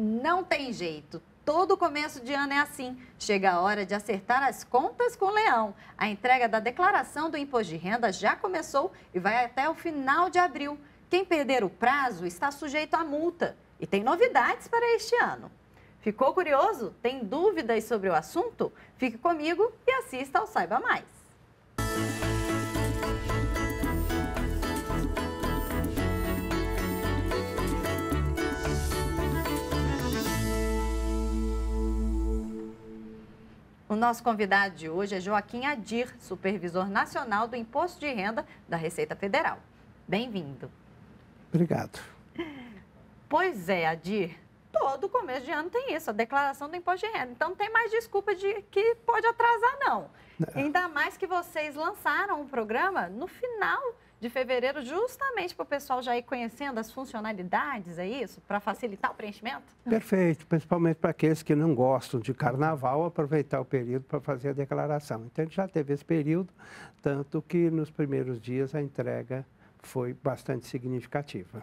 não tem jeito. Todo começo de ano é assim. Chega a hora de acertar as contas com o Leão. A entrega da declaração do imposto de renda já começou e vai até o final de abril. Quem perder o prazo está sujeito a multa. E tem novidades para este ano. Ficou curioso? Tem dúvidas sobre o assunto? Fique comigo e assista ao Saiba Mais. O nosso convidado de hoje é Joaquim Adir, supervisor nacional do Imposto de Renda da Receita Federal. Bem-vindo. Obrigado. Pois é, Adir. Todo começo de ano tem isso, a declaração do imposto de renda. Então não tem mais desculpa de que pode atrasar, não. não. É. Ainda mais que vocês lançaram o um programa no final de fevereiro, justamente para o pessoal já ir conhecendo as funcionalidades, é isso? Para facilitar o preenchimento? Perfeito, principalmente para aqueles que não gostam de carnaval, aproveitar o período para fazer a declaração. Então, a gente já teve esse período, tanto que nos primeiros dias a entrega foi bastante significativa.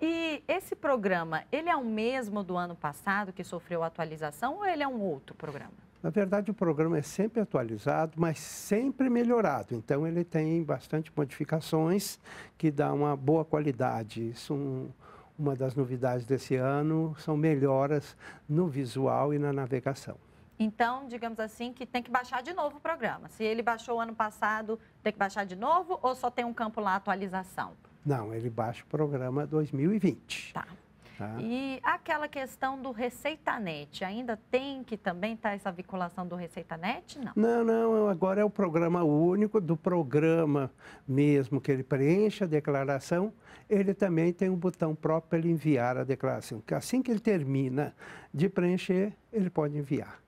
E esse programa, ele é o mesmo do ano passado que sofreu atualização ou ele é um outro programa? Na verdade, o programa é sempre atualizado, mas sempre melhorado. Então, ele tem bastante modificações que dá uma boa qualidade. Isso é um, uma das novidades desse ano são melhoras no visual e na navegação. Então, digamos assim, que tem que baixar de novo o programa. Se ele baixou o ano passado, tem que baixar de novo ou só tem um campo lá atualização? Não, ele baixa o programa 2020. Tá. Tá. E aquela questão do ReceitaNet, ainda tem que também estar tá essa vinculação do ReceitaNet? Não. não, não, agora é o programa único do programa mesmo, que ele preenche a declaração, ele também tem um botão próprio para ele enviar a declaração, que assim que ele termina de preencher, ele pode enviar.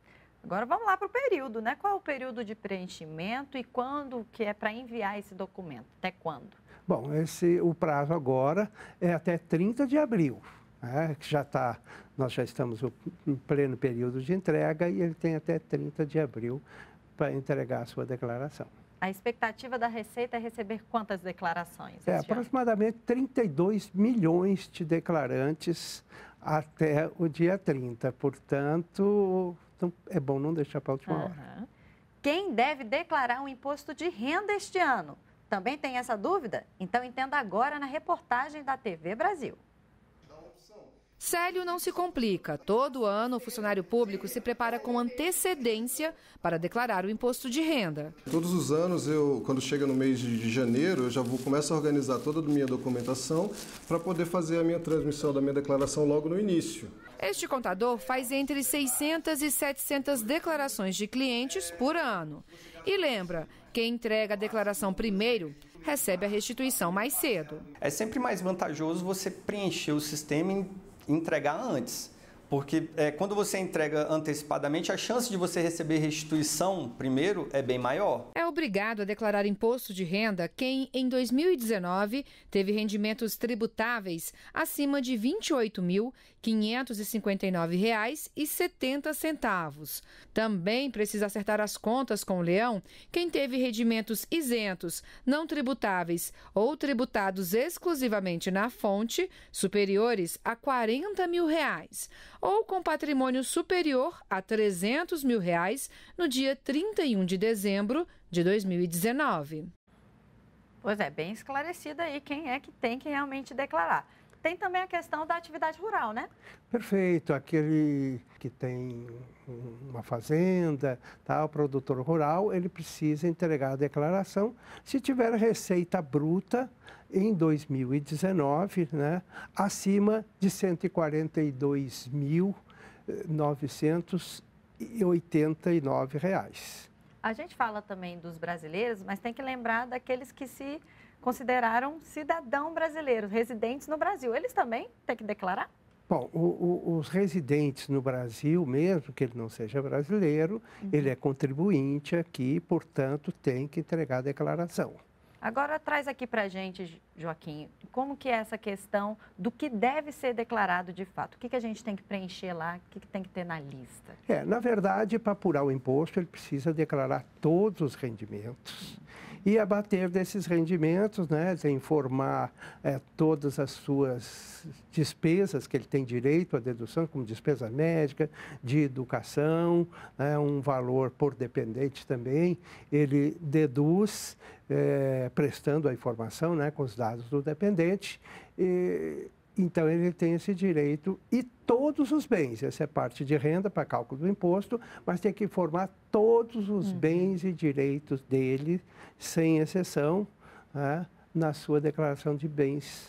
Agora vamos lá para o período, né? Qual é o período de preenchimento e quando que é para enviar esse documento? Até quando? Bom, esse, o prazo agora é até 30 de abril né, que já está, nós já estamos em pleno período de entrega e ele tem até 30 de abril para entregar a sua declaração. A expectativa da Receita é receber quantas declarações? É, aproximadamente 32 milhões de declarantes até o dia 30. Portanto, é bom não deixar para a última uhum. hora. Quem deve declarar um imposto de renda este ano? Também tem essa dúvida? Então entenda agora na reportagem da TV Brasil. Célio não se complica. Todo ano, o funcionário público se prepara com antecedência para declarar o imposto de renda. Todos os anos, eu, quando chega no mês de janeiro, eu já vou começo a organizar toda a minha documentação para poder fazer a minha transmissão da minha declaração logo no início. Este contador faz entre 600 e 700 declarações de clientes por ano. E lembra, quem entrega a declaração primeiro recebe a restituição mais cedo. É sempre mais vantajoso você preencher o sistema em entregar antes. Porque é, quando você entrega antecipadamente, a chance de você receber restituição primeiro é bem maior. É obrigado a declarar imposto de renda quem, em 2019, teve rendimentos tributáveis acima de R$ 28.559,70. Também precisa acertar as contas com o leão quem teve rendimentos isentos, não tributáveis ou tributados exclusivamente na fonte, superiores a R$ 40 mil. Reais ou com patrimônio superior a 300 mil reais no dia 31 de dezembro de 2019. Pois é, bem esclarecido aí quem é que tem que realmente declarar. Tem também a questão da atividade rural, né? Perfeito. Aquele que tem uma fazenda, tá, o produtor rural, ele precisa entregar a declaração. Se tiver receita bruta em 2019, né, acima de R$ eh, reais. A gente fala também dos brasileiros, mas tem que lembrar daqueles que se consideraram cidadão brasileiro, residentes no Brasil. Eles também têm que declarar? Bom, o, o, os residentes no Brasil, mesmo que ele não seja brasileiro, uhum. ele é contribuinte aqui, portanto, tem que entregar a declaração. Agora traz aqui para gente, Joaquim, como que é essa questão do que deve ser declarado de fato? O que, que a gente tem que preencher lá? O que, que tem que ter na lista? É, na verdade, para apurar o imposto, ele precisa declarar todos os rendimentos. Uhum e abater desses rendimentos, né, informar é, eh, todas as suas despesas que ele tem direito à dedução, como despesa médica, de educação, né, um valor por dependente também, ele deduz, é, prestando a informação né, com os dados do dependente. E então ele tem esse direito e todos os bens. Essa é parte de renda para cálculo do imposto, mas tem que informar todos os uhum. bens e direitos dele, sem exceção, né, na sua declaração de bens.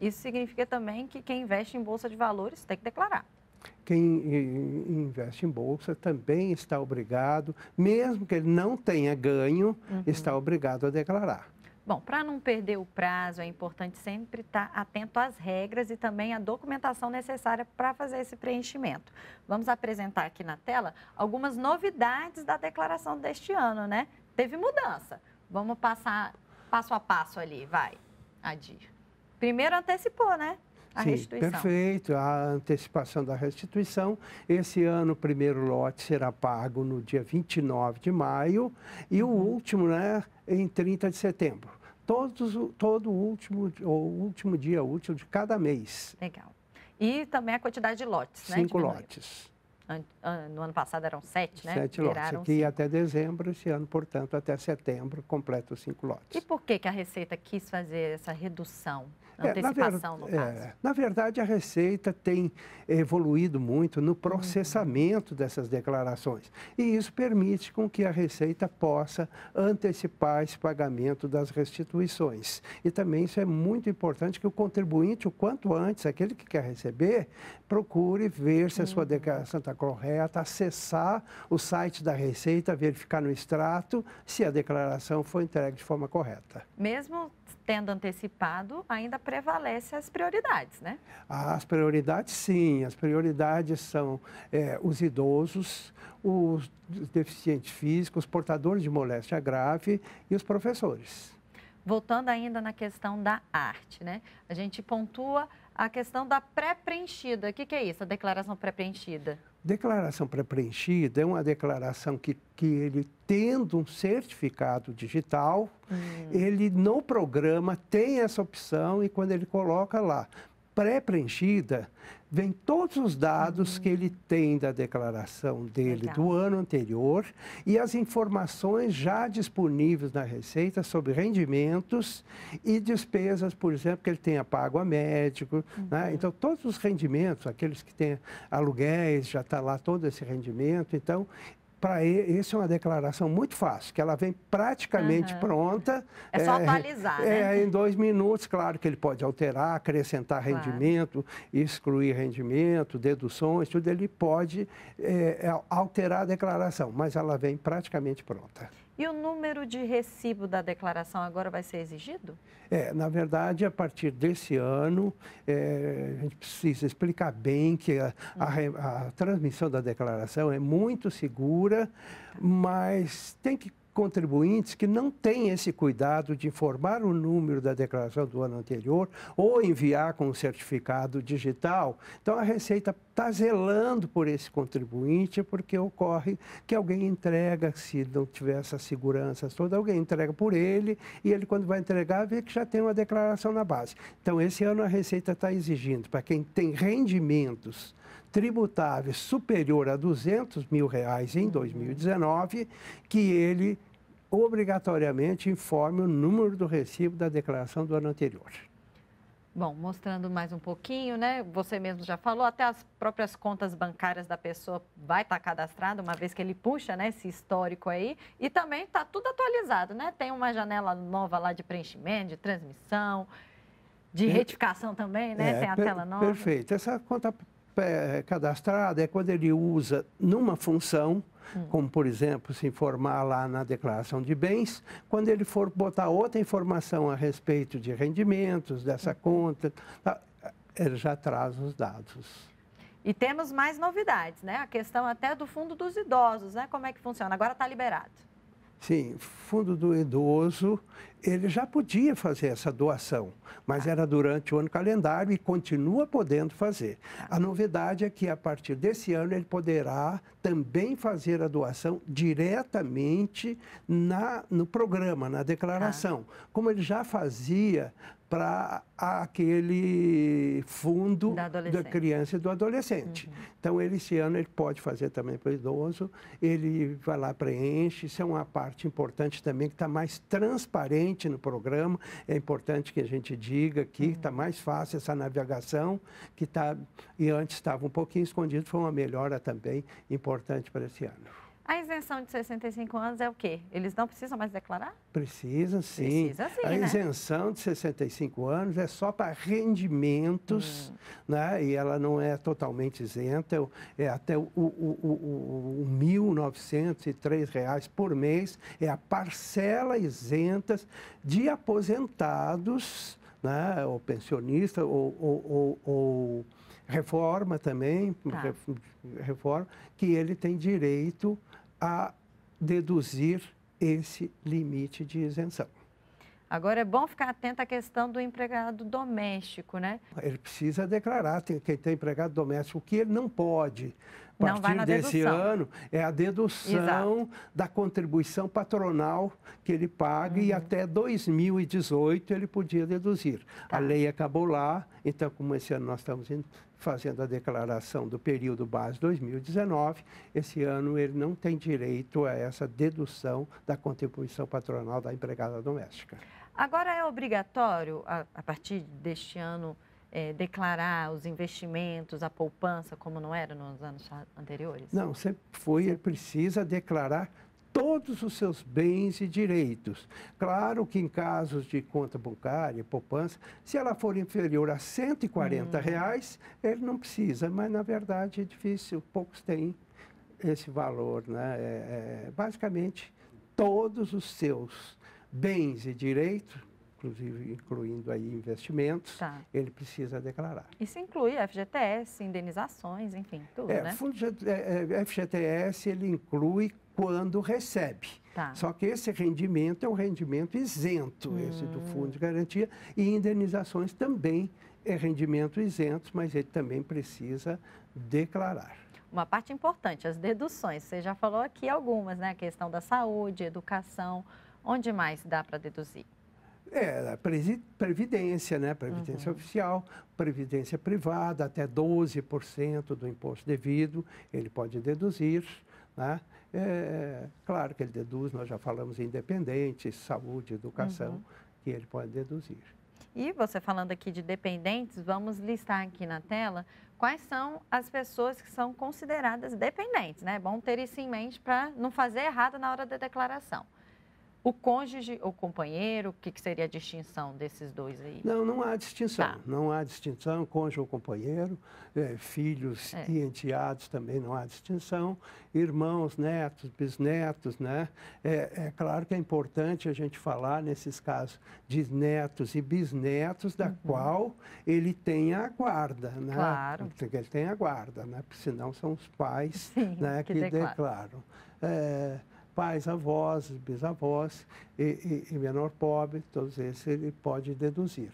Isso significa também que quem investe em bolsa de valores tem que declarar. Quem eh, eh, investe em bolsa também está obrigado, mesmo que ele não tenha ganho, uhum. está obrigado a declarar. Bom, para não perder o prazo, é importante sempre estar tá atento às regras e também à documentação necessária para fazer esse preenchimento. Vamos apresentar aqui na tela algumas novidades da declaração deste ano, né? Teve mudança. Vamos passar passo a passo ali, vai, Adir. Primeiro antecipou, né? a Sim, restituição. Perfeito, a antecipação da restituição. Esse ano o primeiro lote será pago no dia 29 de maio e uhum. o último, né, em 30 de setembro. Todos, todo o último, o último dia útil de cada mês. Legal. E também a quantidade de lotes, Cinco né? Cinco lotes. No ano passado eram sete, né? Sete Viraram lotes. E até dezembro, esse ano, portanto, até setembro, completa os cinco lotes. E por que, que a Receita quis fazer essa redução? antecipação, é, na, ver... no é, caso. É, na verdade, a Receita tem evoluído muito no processamento uhum. dessas declarações. E isso permite com que a Receita possa antecipar esse pagamento das restituições. E também isso é muito importante que o contribuinte, o quanto antes, aquele que quer receber, procure ver se a sua uhum. declaração está correta, acessar o site da Receita, verificar no extrato se a declaração foi entregue de forma correta. Mesmo tendo antecipado, ainda prevalecem as prioridades, né? As prioridades, sim. As prioridades são é, os idosos, os deficientes físicos, os portadores de moléstia grave e os professores. Voltando ainda na questão da arte, né? A gente pontua a questão da pré-preenchida. O que, que é isso, a declaração pré-preenchida? Declaração pré-preenchida é uma declaração que, que ele, tendo um certificado digital, uhum. ele no programa tem essa opção e quando ele coloca lá pré-preenchida, vem todos os dados uhum. que ele tem da declaração dele Legal. do ano anterior e as informações já disponíveis na Receita sobre rendimentos e despesas, por exemplo, que ele tenha pago a médico. Né? Uhum. Né? Então, todos os rendimentos, aqueles que têm aluguéis, já está lá todo esse rendimento. Então, para esse é uma declaração muito fácil, que ela vem praticamente uhum. pronta. É, é só atualizar, é, né? É, em dois minutos, claro que ele pode alterar, acrescentar claro. rendimento, excluir rendimento, deduções, tudo, ele pode é, é alterar a declaração, mas ela vem praticamente pronta. E o número de recibo da declaração agora vai ser exigido? É, na verdade, a partir desse ano, é, a gente precisa explicar bem que a, a, a transmissão da declaração é muito segura, mas tem que contribuintes que não têm esse cuidado de informar o número da declaração do ano anterior ou enviar com um certificado digital. Então, a Receita está zelando por esse contribuinte porque ocorre que alguém entrega, se não tiver essa segurança toda, alguém entrega por ele e ele, quando vai entregar, vê que já tem uma declaração na base. Então, esse ano a Receita está exigindo para quem tem rendimentos tributável superior a 200 mil reais em 2019, que ele obrigatoriamente informe o número do recibo da declaração do ano anterior. Bom, mostrando mais um pouquinho, né? Você mesmo já falou, até as próprias contas bancárias da pessoa vai estar cadastrada, uma vez que ele puxa, né, esse histórico aí. E também está tudo atualizado, né? Tem uma janela nova lá de preenchimento, de transmissão, de retificação também, né? É, Tem a per, tela nova. Perfeito. Essa conta é, é cadastrada é quando ele usa numa função, hum. como por exemplo se informar lá na declaração de bens, quando ele for botar outra informação a respeito de rendimentos dessa uhum. conta, tá, ele já traz os dados. E temos mais novidades, né? A questão até do fundo dos idosos, né? Como é que funciona? Agora está liberado. Sim, fundo do idoso, ele já podia fazer essa doação, mas era durante o ano calendário e continua podendo fazer. A novidade é que a partir desse ano ele poderá também fazer a doação diretamente na, no programa, na declaração, ah. como ele já fazia para aquele fundo da, da, criança e do adolescente. Uhum. Então, ele, esse ano, ele pode fazer também para o idoso, ele vai lá, preenche, isso é uma parte importante também, que está mais transparente no programa. É importante que a gente diga que está uhum. mais fácil essa navegação, que está e antes estava um pouquinho escondido, foi uma melhora também importante para esse ano. A isenção de 65 anos é o quê? Eles não precisam mais declarar? Precisa sim. Precisa sim. A né? isenção né? de 65 anos é só para rendimentos, hum. né? E ela não é totalmente isenta, é até o, o, o, o, R$ reais por mês, é a parcela isenta de aposentados né? ou pensionista, ou, ou, ou, ou reforma também, tá. reforma, que ele tem direito a deduzir esse limite de isenção. Agora é bom ficar atento à questão do empregado doméstico, né? Ele precisa declarar quem tem empregado doméstico, o que ele não pode. A não partir desse dedução. ano é a dedução Exato. da contribuição patronal que ele paga uhum. e até 2018 ele podia deduzir. Tá. A lei acabou lá, então como esse ano nós estamos indo fazendo a declaração do período base 2019, esse ano ele não tem direito a essa dedução da contribuição patronal da empregada doméstica. Agora é obrigatório, a, a partir deste ano, é, declarar os investimentos, a poupança, como não era nos anos anteriores? Não, sempre foi, ele precisa declarar todos os seus bens e direitos. Claro que em casos de conta bancária, poupança, se ela for inferior a 140 hum. reais, ele não precisa, mas na verdade é difícil, poucos têm esse valor. Né? É, é, basicamente, todos os seus bens e direitos inclusive incluindo aí investimentos, tá. ele precisa declarar. Isso inclui FGTS, indenizações, enfim, tudo, é, né? FGTS é, é, ele inclui quando recebe. Tá. Só que esse rendimento é um rendimento isento, hum. esse do fundo de garantia, e indenizações também é rendimento isento, mas ele também precisa declarar. Uma parte importante, as deduções. Você já falou aqui algumas, né? A questão da saúde, educação. Onde mais dá para deduzir? É, previdência, né? Previdência uhum. oficial, previdência privada, até 12% do imposto devido, ele pode deduzir. Né? É, é, claro que ele deduz, nós já falamos independentes, saúde, educação, uhum. que ele pode deduzir. E você falando aqui de dependentes, vamos listar aqui na tela quais são as pessoas que são consideradas dependentes, né? É bom ter isso em mente para não fazer errado na hora da declaração. O cônjuge ou companheiro, o que, que, seria a distinção desses dois aí? Não, não há distinção. Tá. Não há distinção, cônjuge ou companheiro, é, filhos é. e enteados também não há distinção, irmãos, netos, bisnetos, né? É, é, claro que é importante a gente falar nesses casos de netos e bisnetos, da uhum. qual ele tem a guarda, né? Claro. ele tem a guarda, né? Porque senão são os pais Sim, né, que, que declaram. declaram. É, pais, avós, bisavós e, e, e menor pobre, todos esses ele pode deduzir.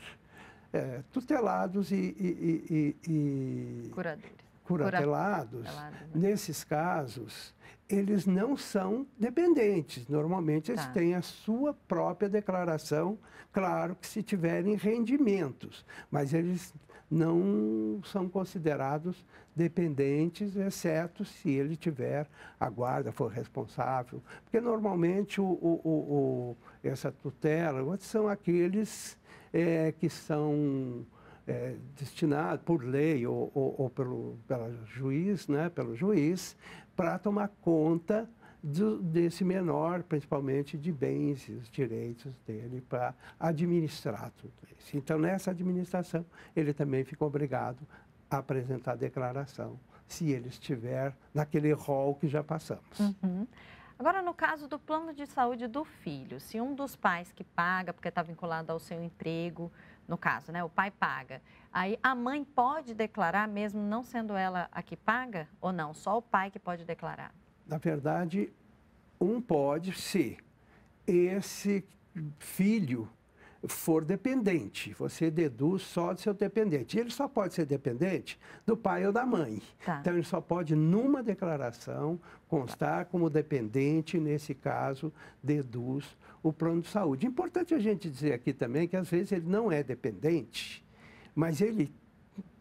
É, tutelados e, e, e, e curadores curatelados, Curatelado, né? nesses casos, eles não são dependentes. Normalmente, eles tá. têm a sua própria declaração, claro que se tiverem rendimentos, mas eles não são considerados dependentes, exceto se ele tiver a guarda, for responsável. Porque normalmente o, o, o, essa tutela são aqueles é, que são é, destinado por lei ou, ou, ou pelo pela juiz, né, pelo juiz, para tomar conta do, desse menor, principalmente de bens e os direitos dele para administrar tudo isso. Então, nessa administração, ele também fica obrigado a apresentar a declaração, se ele estiver naquele rol que já passamos. Uhum. Agora, no caso do plano de saúde do filho, se um dos pais que paga, porque está vinculado ao seu emprego, no caso, né? O pai paga. Aí a mãe pode declarar, mesmo não sendo ela a que paga, ou não? Só o pai que pode declarar? Na verdade, um pode se esse filho for dependente. Você deduz só do seu dependente. Ele só pode ser dependente do pai ou da mãe. Tá. Então, ele só pode, numa declaração, constar como dependente, nesse caso, deduz o plano de saúde. Importante a gente dizer aqui também que, às vezes, ele não é dependente, mas ele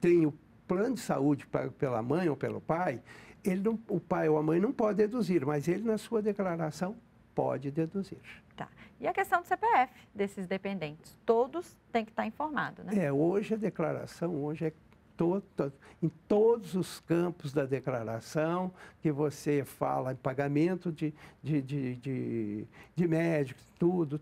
tem o plano de saúde pago pela mãe ou pelo pai, ele não, o pai ou a mãe não pode deduzir, mas ele, na sua declaração, pode deduzir. Tá. E a questão do CPF desses dependentes? Todos têm que estar informados, né? É, hoje a declaração, hoje é todo, tota, todo, em todos os campos da declaração que você fala em pagamento de, de, de, de, de médicos, tudo,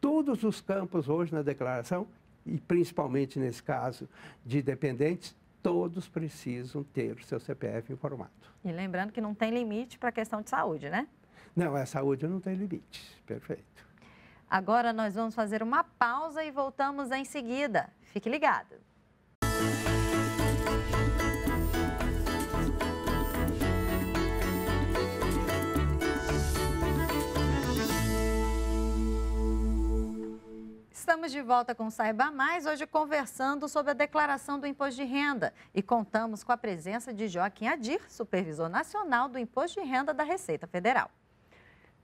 todos os campos hoje na declaração, e principalmente nesse caso de dependentes, todos precisam ter o seu CPF informado. E lembrando que não tem limite para a questão de saúde, né? Não, a saúde não tem limites. Perfeito. Agora nós vamos fazer uma pausa e voltamos em seguida. Fique ligado. Estamos de volta com Saiba Mais, hoje conversando sobre a declaração do imposto de renda. E contamos com a presença de Joaquim Adir, supervisor nacional do imposto de renda da Receita Federal.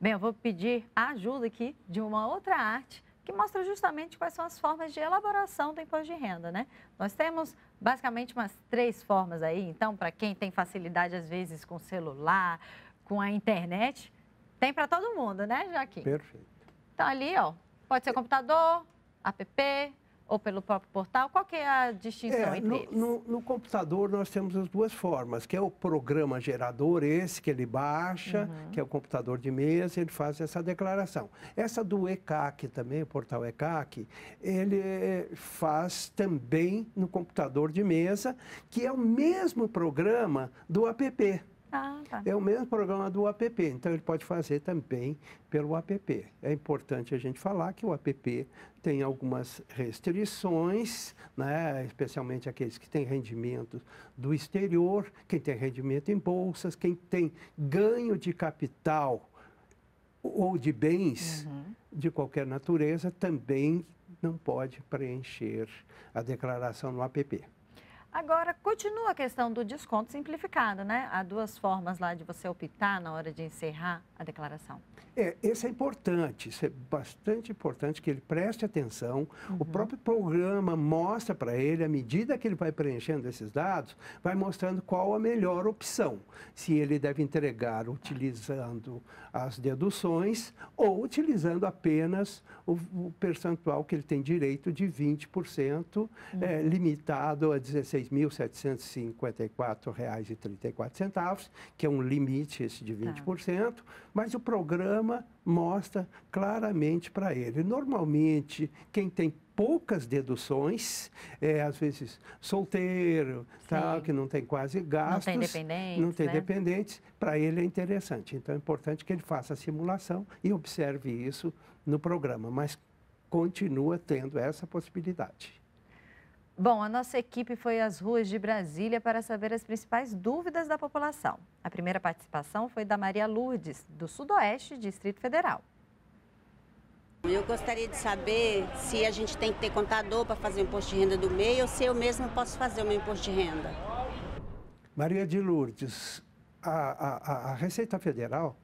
Bem, eu vou pedir a ajuda aqui de uma outra arte que mostra justamente quais são as formas de elaboração do imposto de renda, né? Nós temos basicamente umas três formas aí, então, para quem tem facilidade, às vezes, com celular, com a internet, tem para todo mundo, né, Joaquim? Perfeito. Então, ali, ó, pode ser computador, app, ou pelo próprio portal? Qual é a distinção é, entre no, eles? No, no, computador nós temos as duas formas, que é o programa gerador, esse que ele baixa, uhum. que é o computador de mesa, ele faz essa declaração. Essa do ECAC também, o portal ECAC, ele faz também no computador de mesa, que é o mesmo programa do app. Ah, tá. É o mesmo programa do APP, então ele pode fazer também pelo APP. É importante a gente falar que o APP tem algumas restrições, né? especialmente aqueles que têm rendimento do exterior, quem tem rendimento em bolsas, quem tem ganho de capital ou de bens uhum. de qualquer natureza também não pode preencher a declaração no APP. Agora, continua a questão do desconto simplificado, né? Há duas formas lá de você optar na hora de encerrar a declaração. É, esse é importante, isso é bastante importante que ele preste atenção. Uhum. O próprio programa mostra para ele, à medida que ele vai preenchendo esses dados, vai mostrando qual a melhor opção. Se ele deve entregar utilizando as deduções ou utilizando apenas o, o percentual que ele tem direito de 20%, é, uhum. é, limitado a 16%. 6.754,34 reais, e centavos, que é um limite esse de 20%, tá. mas o programa mostra claramente para ele. Normalmente, quem tem poucas deduções, é, às vezes solteiro, tal, que não tem quase gastos. Não tem dependentes. né? dependentes. Para ele é interessante. Então é importante que ele faça a simulação e observe isso no programa, mas continua tendo essa possibilidade. Bom, a nossa equipe foi às ruas de Brasília para saber as principais dúvidas da população. A primeira participação foi da Maria Lourdes, do Sudoeste, Distrito Federal. Eu gostaria de saber se a gente tem que ter contador para fazer o imposto de renda do MEI ou se eu mesmo posso fazer o meu imposto de renda. Maria de Lourdes, a, a, a Receita Federal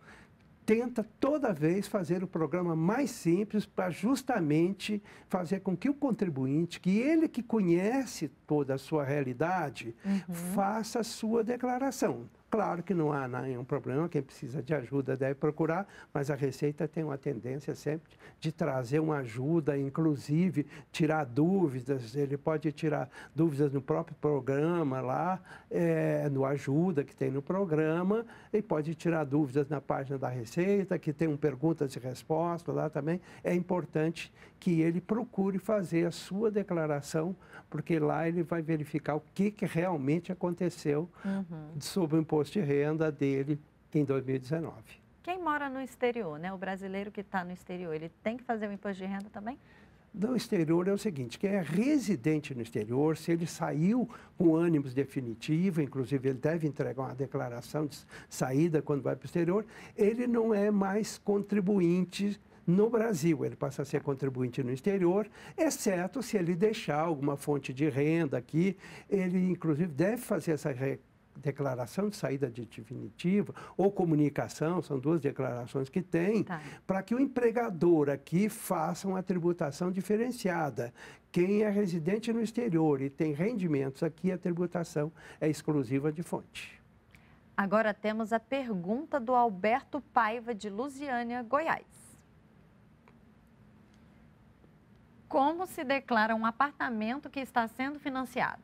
tenta toda vez fazer o programa mais simples para justamente fazer com que o contribuinte, que ele que conhece toda a sua realidade, uhum. faça a sua declaração. Claro que não há né, nenhum problema, quem precisa de ajuda deve procurar, mas a Receita tem uma tendência sempre de trazer uma ajuda, inclusive tirar dúvidas. Ele pode tirar dúvidas no próprio programa lá, é, no ajuda que tem no programa, e pode tirar dúvidas na página da Receita, que tem um perguntas e respostas lá também. É importante que ele procure fazer a sua declaração, porque lá ele vai verificar o que, que realmente aconteceu uhum. sobre o imposto imposto de renda dele em 2019. Quem mora no exterior, né? O brasileiro que está no exterior, ele tem que fazer o imposto de renda também? No exterior é o seguinte, quem é residente no exterior, se ele saiu com ânimos definitivo, inclusive ele deve entregar uma declaração de saída quando vai para o exterior, ele não é mais contribuinte no Brasil. Ele passa a ser contribuinte no exterior, exceto se ele deixar alguma fonte de renda aqui. Ele, inclusive, deve fazer essa declaração de saída de definitiva ou comunicação, são duas declarações que tem, tá. para que o empregador aqui faça uma tributação diferenciada. Quem é residente no exterior e tem rendimentos aqui, a tributação é exclusiva de fonte. Agora temos a pergunta do Alberto Paiva, de Lusiânia, Goiás. Como se declara um apartamento que está sendo financiado?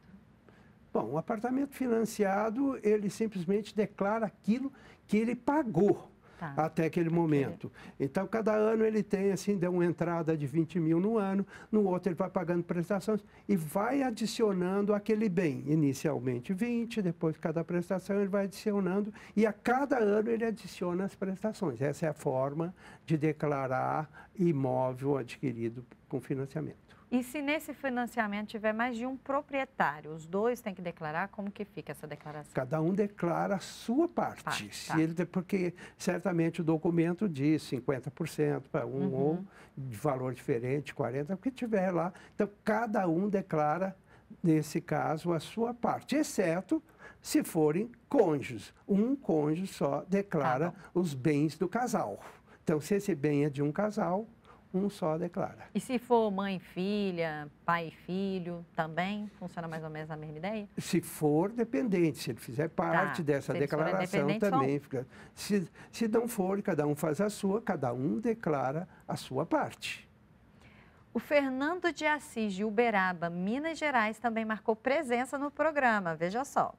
Bom, um apartamento financiado, ele simplesmente declara aquilo que ele pagou. Tá. até aquele momento. Então, cada ano ele tem, assim, deu uma entrada de 20 mil no ano, no outro ele vai pagando prestações e vai adicionando aquele bem. Inicialmente 20, depois cada prestação ele vai adicionando e a cada ano ele adiciona as prestações. Essa é a forma de declarar imóvel adquirido com financiamento. E se nesse financiamento tiver mais de um proprietário, os dois têm que declarar como que fica essa declaração? Cada um declara a sua parte. parte se tá. ele, porque certamente o documento diz 50% para um uhum. ou de valor diferente, 40%, o que tiver lá. Então, cada um declara, nesse caso, a sua parte, exceto se forem cônjuges. Um cônjuge só declara tá os bens do casal. Então, se esse bem é de um casal, um só declara. E se for mãe filha, pai e filho, também funciona mais ou menos a mesma ideia? Se for dependente, se ele fizer tá, parte tá, dessa declaração também só... fica. Se, se não for, cada um faz a sua, cada um declara a sua parte. O Fernando de Assis de Uberaba, Minas Gerais, também marcou presença no programa. Veja só.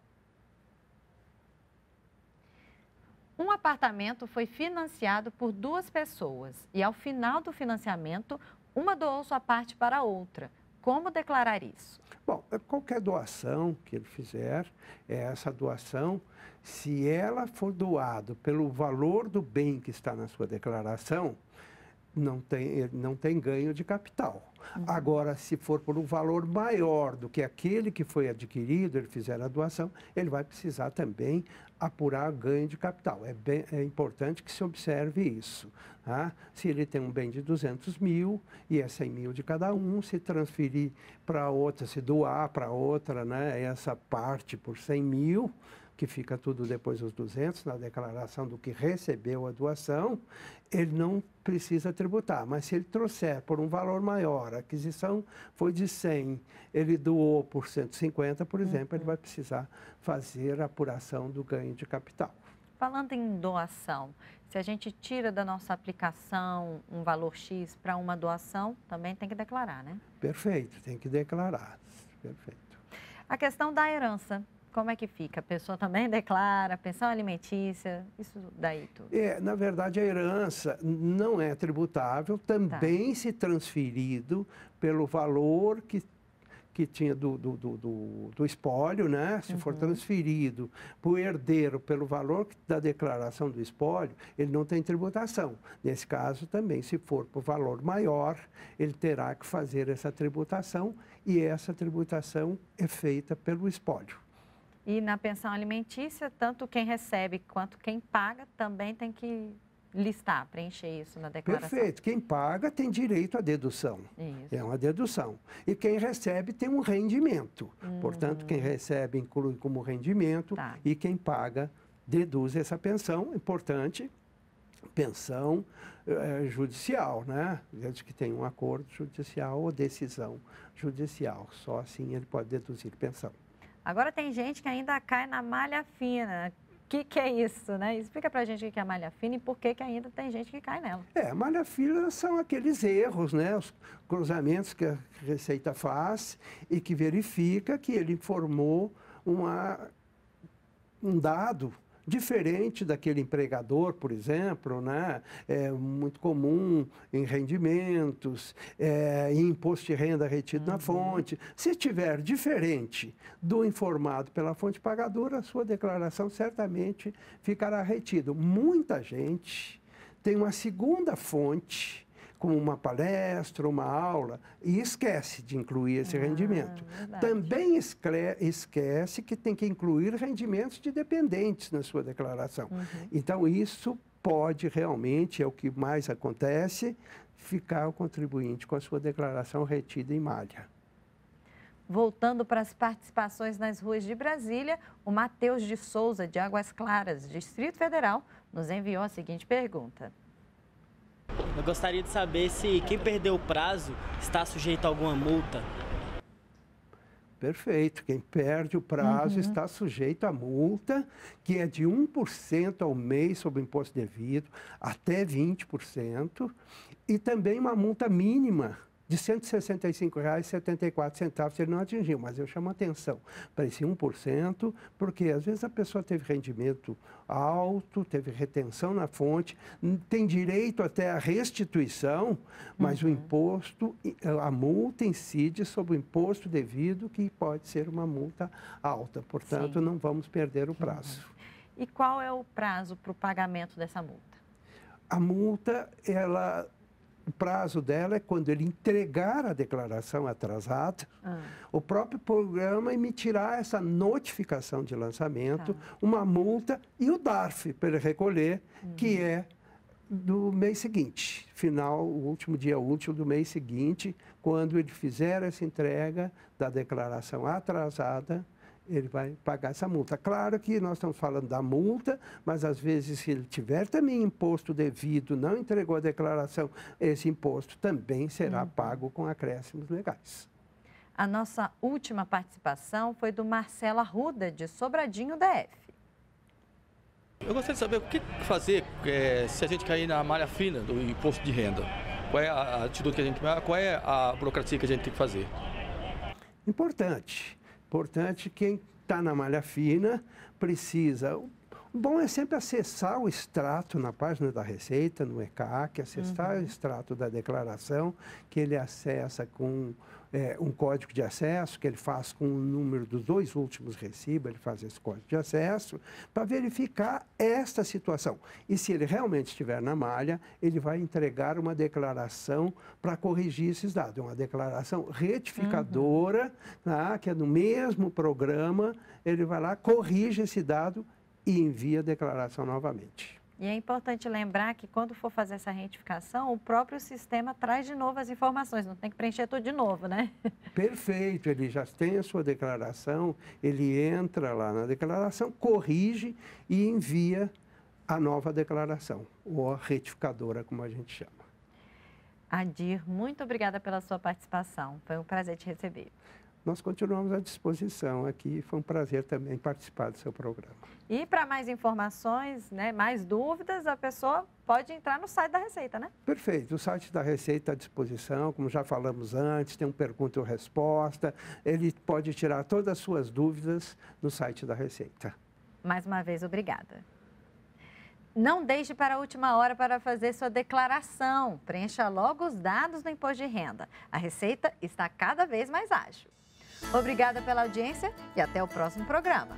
Um apartamento foi financiado por duas pessoas e, ao final do financiamento, uma doou sua parte para a outra. Como declarar isso? Bom, é, qualquer doação que ele fizer, é, essa doação, se ela for doada pelo valor do bem que está na sua declaração, não tem, não tem ganho de capital. Uhum. Agora, se for por um valor maior do que aquele que foi adquirido, ele fizer a doação, ele vai precisar também apurar ganho de capital. É, bem, é importante que se observe isso. Tá? Se ele tem um bem de 200 mil e é 100 mil de cada um, se transferir para outra, se doar para outra né, essa parte por 100 mil, que fica tudo depois dos 200, na declaração do que recebeu a doação, ele não precisa tributar. Mas se ele trouxer por um valor maior, a aquisição foi de 100, ele doou por 150, por exemplo, uhum. ele vai precisar fazer a apuração do ganho de capital. Falando em doação, se a gente tira da nossa aplicação um valor X para uma doação, também tem que declarar, né? Perfeito, tem que declarar. Perfeito. A questão da herança. Como é que fica? A pessoa também declara, pensão alimentícia, isso daí tudo? É, na verdade, a herança não é tributável, tá. também tá. se transferido pelo valor que que tinha do, do, do, do, espólio, né? Se uhum. for transferido para o herdeiro pelo valor da declaração do espólio, ele não tem tributação. Nesse caso, também, se for por valor maior, ele terá que fazer essa tributação e essa tributação é feita pelo espólio. E na pensão alimentícia, tanto quem recebe quanto quem paga também tem que listar, preencher isso na declaração. Perfeito. Quem paga tem direito à dedução. Isso. É uma dedução. E quem recebe tem um rendimento. Hum. Portanto, quem recebe inclui como rendimento tá. e quem paga deduz essa pensão. Importante, pensão é, judicial, né? Desde que tenha um acordo judicial ou decisão judicial. Só assim ele pode deduzir pensão. Agora tem gente que ainda cai na malha fina. O que, que, é isso, né? Explica pra gente o que é malha fina e por que, que ainda tem gente que cai nela. É, malha fina são aqueles erros, né? Os cruzamentos que a Receita faz e que verifica que ele informou uma, um dado diferente daquele empregador, por exemplo, né? é muito comum em rendimentos, é, em imposto de renda retido uhum. na fonte. Se tiver diferente do informado pela fonte pagadora, a sua declaração certamente ficará retida. Muita gente tem uma segunda fonte como uma palestra, uma aula, e esquece de incluir esse ah, rendimento. Verdade. Também esquece que tem que incluir rendimentos de dependentes na sua declaração. Uhum. Então, isso pode realmente, é o que mais acontece, ficar o contribuinte com a sua declaração retida em malha. Voltando para as participações nas ruas de Brasília, o Matheus de Souza, de Águas Claras, Distrito Federal, nos enviou a seguinte pergunta. Eu gostaria de saber se quem perdeu o prazo está sujeito a alguma multa. Perfeito. Quem perde o prazo uhum. está sujeito a multa, que é de 1% ao mês sobre o imposto devido, até 20%, e também uma multa mínima de R$ 165,74 ele não atingiu, mas eu chamo a atenção para esse 1%, porque às vezes a pessoa teve rendimento alto, teve retenção na fonte, tem direito até à restituição, mas uhum. o imposto, a multa incide sobre o imposto devido, que pode ser uma multa alta. Portanto, Sim. não vamos perder o prazo. Uhum. E qual é o prazo para o pagamento dessa multa? A multa, ela o prazo dela é quando ele entregar a declaração atrasada, ah. o próprio programa emitirá essa notificação de lançamento, tá. uma multa e o DARF para ele recolher, uhum. que é do mês seguinte, final, o último dia útil do mês seguinte, quando ele fizer essa entrega da declaração atrasada, ele vai pagar essa multa. Claro que nós estamos falando da multa, mas às vezes se ele tiver também imposto devido, não entregou a declaração, esse imposto também será uhum. pago com acréscimos legais. A nossa última participação foi do Marcelo Arruda, de Sobradinho DF. Eu gostaria de saber o que fazer é, se a gente cair na malha fina do imposto de renda. Qual é a atitude que a gente qual é a burocracia que a gente tem que fazer? Importante Importante quem está na malha fina precisa. O bom é sempre acessar o extrato na página da Receita, no ECAC, acessar uhum. o extrato da declaração, que ele acessa com é, um código de acesso, que ele faz com o número dos dois últimos recibos, ele faz esse código de acesso, para verificar esta situação. E se ele realmente estiver na malha, ele vai entregar uma declaração para corrigir esses dados. É uma declaração retificadora, uhum. Tá? que é no mesmo programa, ele vai lá, corrige esse dado e envia a declaração novamente. E é importante lembrar que quando for fazer essa retificação, o próprio sistema traz de novo as informações, não tem que preencher tudo de novo, né? Perfeito, ele já tem a sua declaração, ele entra lá na declaração, corrige e envia a nova declaração, ou a retificadora, como a gente chama. Adir, muito obrigada pela sua participação. Foi um prazer te receber nós continuamos à disposição aqui. Foi um prazer também participar do seu programa. E para mais informações, né, mais dúvidas, a pessoa pode entrar no site da Receita, né? Perfeito. O site da Receita à disposição, como já falamos antes, tem um pergunta e resposta. Ele pode tirar todas as suas dúvidas no site da Receita. Mais uma vez, obrigada. Não deixe para a última hora para fazer sua declaração. Preencha logo os dados do imposto de renda. A Receita está cada vez mais ágil. Obrigada pela audiência e até o próximo programa.